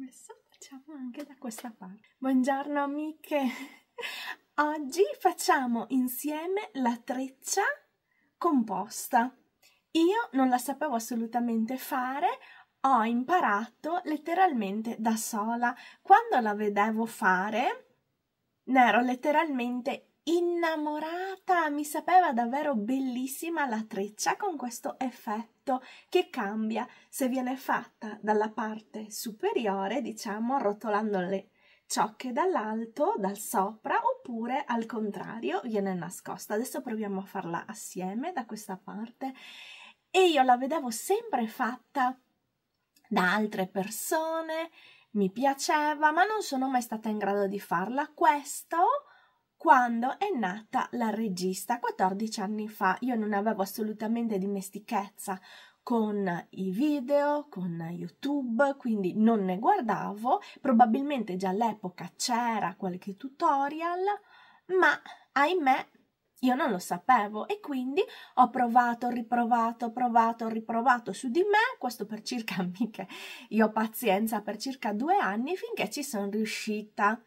messo facciamo anche da questa parte buongiorno amiche oggi facciamo insieme la treccia composta io non la sapevo assolutamente fare ho imparato letteralmente da sola quando la vedevo fare ne ero letteralmente innamorata, mi sapeva davvero bellissima la treccia con questo effetto che cambia se viene fatta dalla parte superiore, diciamo arrotolando le ciocche dall'alto, dal sopra oppure al contrario viene nascosta. Adesso proviamo a farla assieme da questa parte e io la vedevo sempre fatta da altre persone, mi piaceva, ma non sono mai stata in grado di farla. Questo quando è nata la regista 14 anni fa. Io non avevo assolutamente dimestichezza con i video, con YouTube, quindi non ne guardavo, probabilmente già all'epoca c'era qualche tutorial, ma ahimè io non lo sapevo e quindi ho provato, riprovato, provato, riprovato su di me, questo per circa, mica, io ho pazienza, per circa due anni finché ci sono riuscita.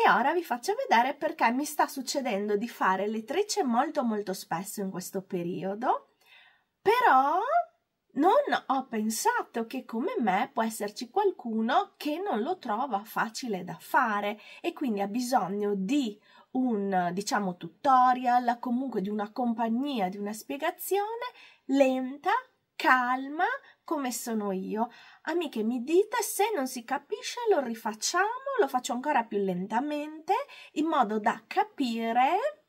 E ora vi faccio vedere perché mi sta succedendo di fare le trecce molto molto spesso in questo periodo, però non ho pensato che come me può esserci qualcuno che non lo trova facile da fare e quindi ha bisogno di un diciamo tutorial, comunque di una compagnia, di una spiegazione lenta, calma, come sono io. Amiche, mi dite se non si capisce, lo rifacciamo, lo faccio ancora più lentamente, in modo da capire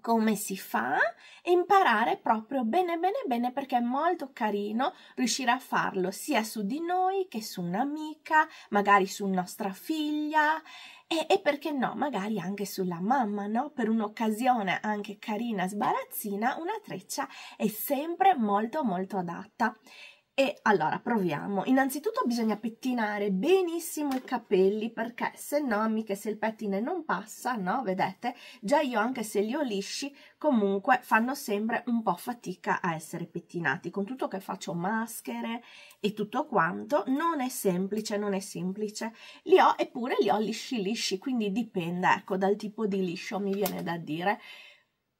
come si fa e imparare proprio bene bene bene perché è molto carino riuscire a farlo sia su di noi che su un'amica, magari su nostra figlia e, e perché no, magari anche sulla mamma, no? Per un'occasione anche carina, sbarazzina, una treccia è sempre molto molto adatta. E allora proviamo. Innanzitutto bisogna pettinare benissimo i capelli perché se no, mica se il pettine non passa, no, vedete, già io anche se li ho lisci, comunque fanno sempre un po' fatica a essere pettinati. Con tutto che faccio maschere e tutto quanto, non è semplice, non è semplice. Li ho eppure li ho lisci lisci, quindi dipende, ecco, dal tipo di liscio mi viene da dire.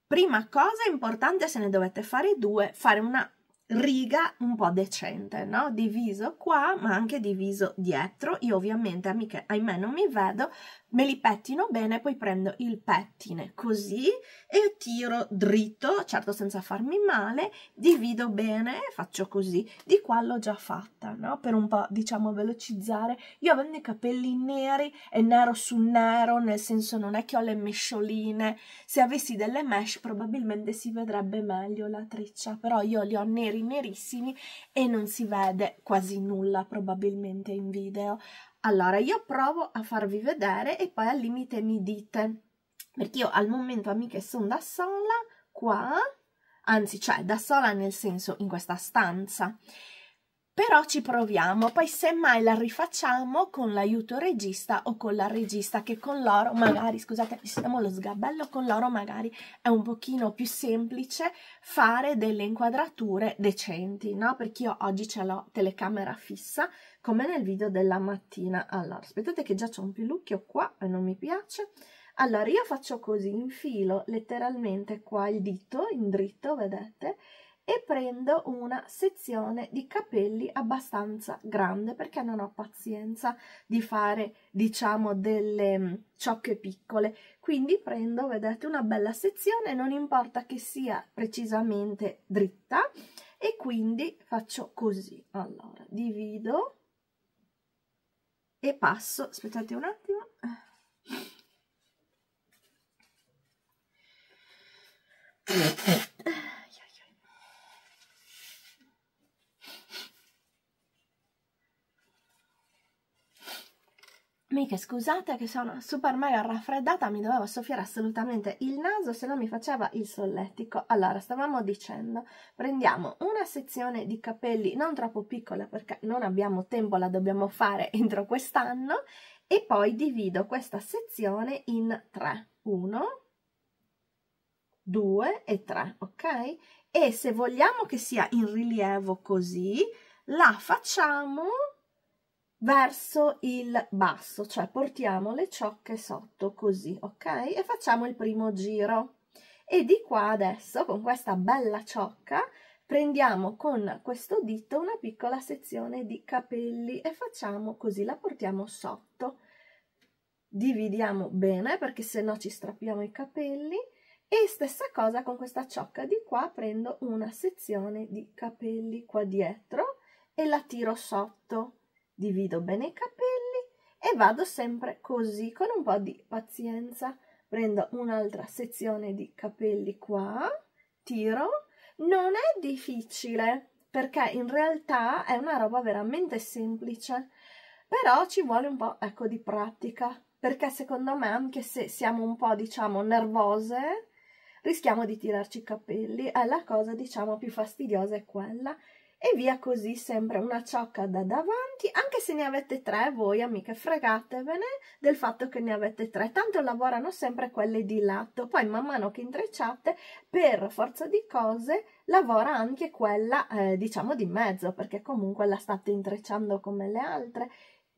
Prima cosa importante, se ne dovete fare due, fare una riga un po' decente, no? Diviso qua, ma anche diviso dietro. Io ovviamente, amiche, ahimè, non mi vedo, me li pettino bene, poi prendo il pettine così e tiro dritto, certo senza farmi male, divido bene, faccio così, di qua l'ho già fatta, no? Per un po', diciamo, velocizzare. Io avendo i capelli neri e nero su nero, nel senso non è che ho le mescioline, se avessi delle mesh probabilmente si vedrebbe meglio la treccia, però io li ho neri nerissimi e non si vede quasi nulla probabilmente in video allora, io provo a farvi vedere e poi al limite mi dite, perché io al momento amiche sono da sola qua, anzi cioè da sola nel senso in questa stanza, però ci proviamo, poi semmai la rifacciamo con l'aiuto regista o con la regista che con loro magari, scusate, siamo lo sgabello, con loro magari è un pochino più semplice fare delle inquadrature decenti, no? Perché io oggi ce l'ho telecamera fissa, come nel video della mattina. Allora, aspettate che già c'è un pilucchio qua e non mi piace. Allora, io faccio così, infilo letteralmente qua il dito in dritto, vedete, e prendo una sezione di capelli abbastanza grande perché non ho pazienza di fare diciamo delle mm, ciocche piccole quindi prendo vedete una bella sezione non importa che sia precisamente dritta e quindi faccio così allora divido e passo, aspettate un attimo, Mica scusate che sono super mega raffreddata, mi dovevo soffiare assolutamente il naso, se no mi faceva il solletico. Allora, stavamo dicendo, prendiamo una sezione di capelli non troppo piccola perché non abbiamo tempo, la dobbiamo fare entro quest'anno e poi divido questa sezione in tre. Uno, due e tre, ok? E se vogliamo che sia in rilievo così, la facciamo verso il basso, cioè portiamo le ciocche sotto così, ok? E facciamo il primo giro. E di qua adesso, con questa bella ciocca, prendiamo con questo dito una piccola sezione di capelli e facciamo così, la portiamo sotto. Dividiamo bene perché se no ci strappiamo i capelli e stessa cosa con questa ciocca di qua, prendo una sezione di capelli qua dietro e la tiro sotto divido bene i capelli e vado sempre così con un po' di pazienza prendo un'altra sezione di capelli qua tiro non è difficile perché in realtà è una roba veramente semplice però ci vuole un po' ecco di pratica perché secondo me anche se siamo un po' diciamo nervose rischiamo di tirarci i capelli è la cosa diciamo più fastidiosa è quella e via così sembra una ciocca da davanti anche se ne avete tre voi amiche fregatevene del fatto che ne avete tre tanto lavorano sempre quelle di lato poi man mano che intrecciate per forza di cose lavora anche quella eh, diciamo di mezzo perché comunque la state intrecciando come le altre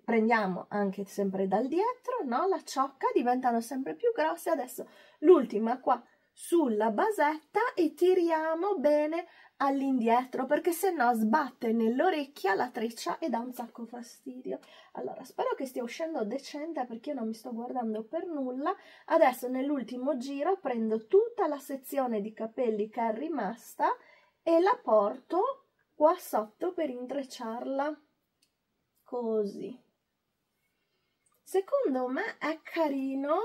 prendiamo anche sempre dal dietro no la ciocca diventano sempre più grosse adesso l'ultima qua sulla basetta e tiriamo bene all'indietro perché se no sbatte nell'orecchia la treccia e dà un sacco fastidio. Allora, spero che stia uscendo decente perché io non mi sto guardando per nulla. Adesso nell'ultimo giro prendo tutta la sezione di capelli che è rimasta e la porto qua sotto per intrecciarla così. Secondo me è carino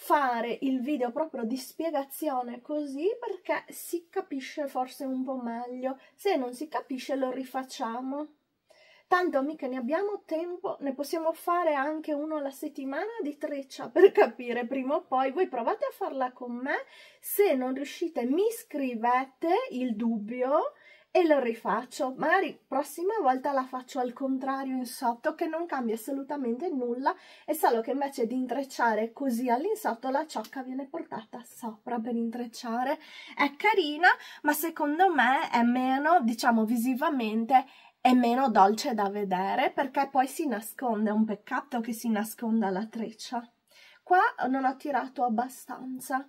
fare il video proprio di spiegazione così perché si capisce forse un po' meglio. Se non si capisce lo rifacciamo. Tanto mica ne abbiamo tempo, ne possiamo fare anche uno alla settimana di treccia per capire prima o poi. Voi provate a farla con me, se non riuscite mi scrivete il dubbio e lo rifaccio magari prossima volta la faccio al contrario in sotto che non cambia assolutamente nulla è solo che invece di intrecciare così all'insotto la ciocca viene portata sopra per intrecciare è carina ma secondo me è meno diciamo visivamente è meno dolce da vedere perché poi si nasconde è un peccato che si nasconda la treccia qua non ho tirato abbastanza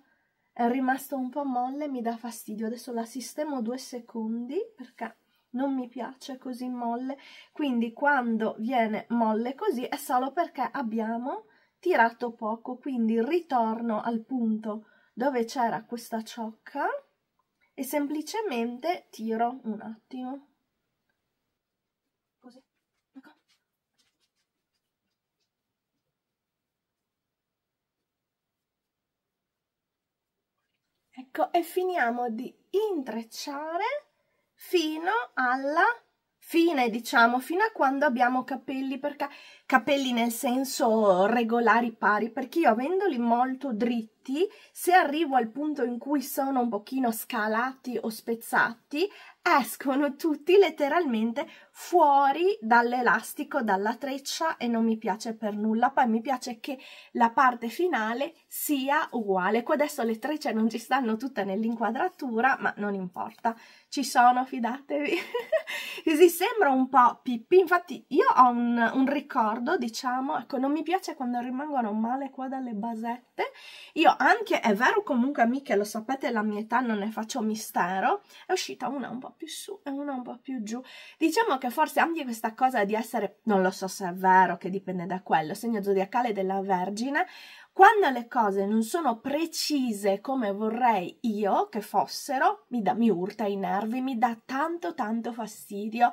è rimasto un po' molle, mi dà fastidio, adesso la sistemo due secondi perché non mi piace così molle, quindi quando viene molle così è solo perché abbiamo tirato poco, quindi ritorno al punto dove c'era questa ciocca e semplicemente tiro un attimo. ecco e finiamo di intrecciare fino alla fine diciamo fino a quando abbiamo capelli perché capelli nel senso regolari pari perché io avendoli molto dritti piatti, se arrivo al punto in cui sono un pochino scalati o spezzati, escono tutti letteralmente fuori dall'elastico, dalla treccia e non mi piace per nulla. Poi mi piace che la parte finale sia uguale. Qua ecco, adesso le trecce non ci stanno tutte nell'inquadratura, ma non importa, ci sono, fidatevi. si sembra un po' pippi, infatti io ho un, un ricordo, diciamo, ecco, non mi piace quando rimangono male qua dalle basette. Io però anche, è vero comunque amiche, lo sapete, la mia età non ne faccio mistero, è uscita una un po' più su e una un po' più giù. Diciamo che forse anche questa cosa di essere, non lo so se è vero, che dipende da quello, segno zodiacale della Vergine, quando le cose non sono precise come vorrei io che fossero, mi, da, mi urta i nervi, mi dà tanto tanto fastidio.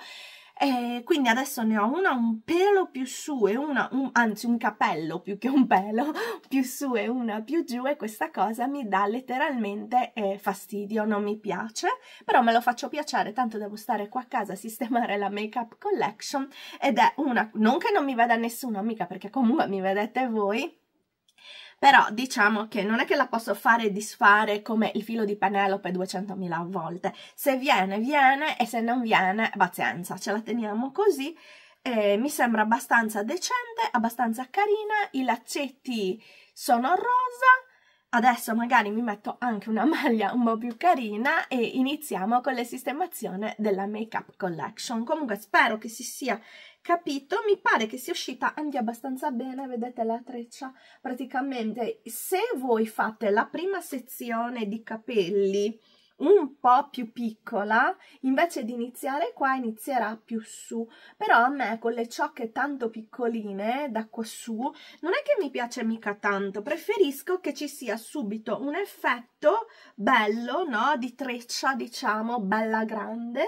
E eh, quindi adesso ne ho una un pelo più su e una, un, anzi un capello più che un pelo, più su e una più giù e questa cosa mi dà letteralmente eh, fastidio, non mi piace, però me lo faccio piacere, tanto devo stare qua a casa a sistemare la make up collection ed è una, non che non mi veda nessuno, mica perché comunque mi vedete voi, però diciamo che non è che la posso fare e disfare come il filo di Penelope 200.000 volte, se viene viene e se non viene pazienza, ce la teniamo così, eh, mi sembra abbastanza decente, abbastanza carina, i laccetti sono rosa, Adesso magari mi metto anche una maglia un po' più carina e iniziamo con la sistemazione della make-up collection. Comunque spero che si sia capito, mi pare che sia uscita anche abbastanza bene, vedete la treccia? Praticamente se voi fate la prima sezione di capelli un po' più piccola, invece di iniziare qua inizierà più su, però a me con le ciocche tanto piccoline da qua su non è che mi piace mica tanto, preferisco che ci sia subito un effetto bello, no, di treccia diciamo, bella grande,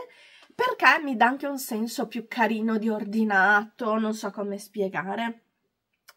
perché mi dà anche un senso più carino di ordinato, non so come spiegare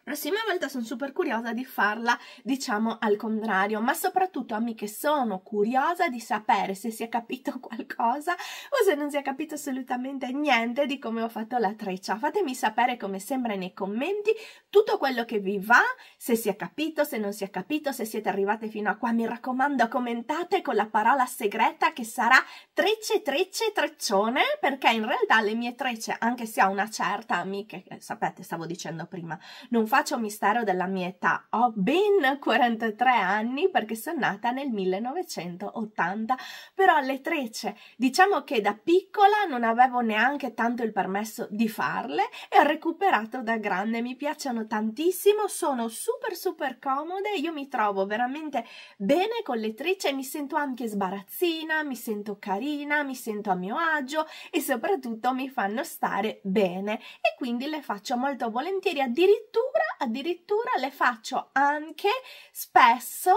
prossima volta sono super curiosa di farla, diciamo, al contrario, ma soprattutto amiche sono curiosa di sapere se si è capito qualcosa o se non si è capito assolutamente niente di come ho fatto la treccia. Fatemi sapere come sembra nei commenti tutto quello che vi va, se si è capito, se non si è capito, se siete arrivate fino a qua, mi raccomando, commentate con la parola segreta che sarà trecce trecce treccione, perché in realtà le mie trecce, anche se ho una certa amiche, eh, sapete, stavo dicendo prima, non faccio mistero della mia età, ho ben 43 anni perché sono nata nel 1980, però le trecce diciamo che da piccola non avevo neanche tanto il permesso di farle e ho recuperato da grande, mi piacciono tantissimo, sono super super comode, io mi trovo veramente bene con le trecce, mi sento anche sbarazzina, mi sento carina, mi sento a mio agio e soprattutto mi fanno stare bene e quindi le faccio molto volentieri addirittura addirittura le faccio anche spesso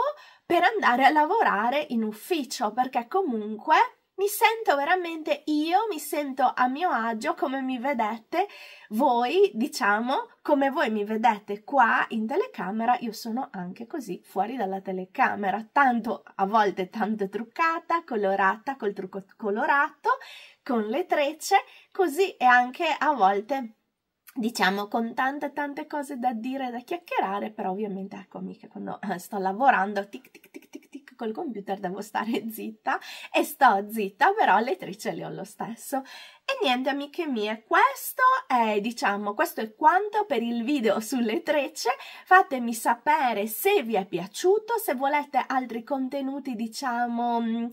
per andare a lavorare in ufficio perché comunque mi sento veramente io, mi sento a mio agio come mi vedete voi, diciamo, come voi mi vedete qua in telecamera, io sono anche così fuori dalla telecamera, tanto a volte tanto truccata, colorata, col trucco colorato, con le trecce, così e anche a volte diciamo con tante tante cose da dire e da chiacchierare, però ovviamente ecco mica quando eh, sto lavorando tic tic tic tic tic col computer devo stare zitta e sto zitta, però le trecce le ho lo stesso. E niente amiche mie, questo è diciamo, questo è quanto per il video sulle trecce, fatemi sapere se vi è piaciuto, se volete altri contenuti diciamo mm,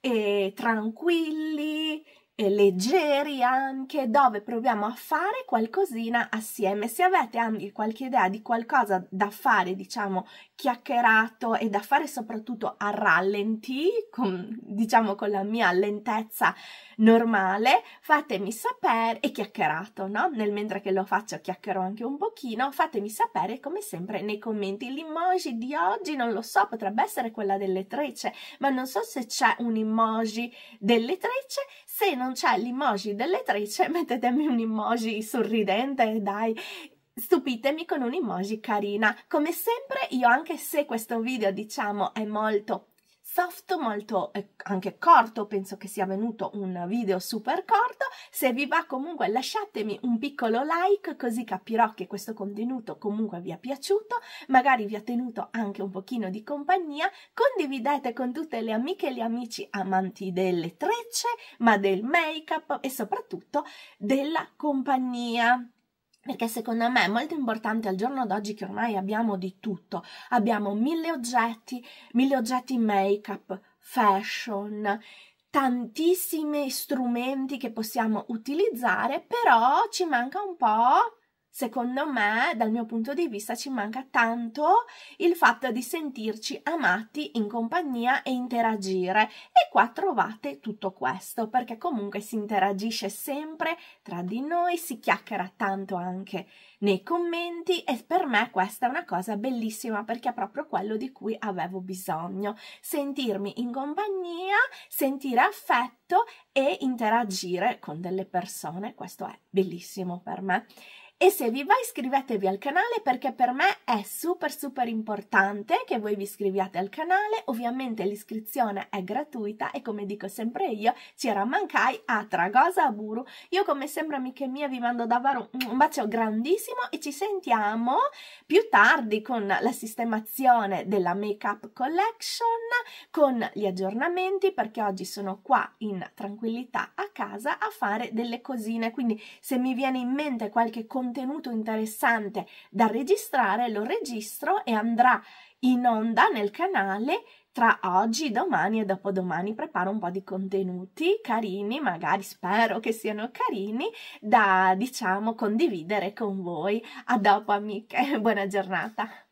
eh, tranquilli, e leggeri anche, dove proviamo a fare qualcosina assieme. Se avete anche qualche idea di qualcosa da fare, diciamo, chiacchierato e da fare soprattutto a rallenti, con, diciamo con la mia lentezza normale, fatemi sapere e chiacchierato, no? Nel mentre che lo faccio chiacchierò anche un pochino, fatemi sapere come sempre nei commenti. L'emoji di oggi non lo so, potrebbe essere quella delle trecce, ma non so se c'è un emoji delle trecce. Se non c'è l'emoji dell'elettrice, mettetemi un emoji sorridente, dai, stupitemi con un emoji carina. Come sempre, io anche se questo video, diciamo, è molto soft, molto eh, anche corto, penso che sia venuto un video super corto, se vi va comunque lasciatemi un piccolo like così capirò che questo contenuto comunque vi è piaciuto, magari vi ha tenuto anche un pochino di compagnia, condividete con tutte le amiche e gli amici amanti delle trecce, ma del make-up e soprattutto della compagnia perché secondo me è molto importante al giorno d'oggi che ormai abbiamo di tutto, abbiamo mille oggetti, mille oggetti make-up, fashion, tantissimi strumenti che possiamo utilizzare, però ci manca un po' Secondo me, dal mio punto di vista, ci manca tanto il fatto di sentirci amati in compagnia e interagire. E qua trovate tutto questo, perché comunque si interagisce sempre tra di noi, si chiacchiera tanto anche nei commenti e per me questa è una cosa bellissima perché è proprio quello di cui avevo bisogno, sentirmi in compagnia, sentire affetto e interagire con delle persone, questo è bellissimo per me. E se vi va iscrivetevi al canale perché per me è super super importante che voi vi iscriviate al canale, ovviamente l'iscrizione è gratuita e come dico sempre io, c'era mancai a Tragosa a Io come sempre amiche mie vi mando davvero un bacio grandissimo e ci sentiamo più tardi con la sistemazione della make up collection, con gli aggiornamenti perché oggi sono qua in tranquillità a casa a fare delle cosine, quindi se mi viene in mente qualche commento contenuto interessante da registrare, lo registro e andrà in onda nel canale tra oggi, domani e dopodomani preparo un po' di contenuti carini, magari spero che siano carini, da diciamo condividere con voi. A dopo amiche, buona giornata!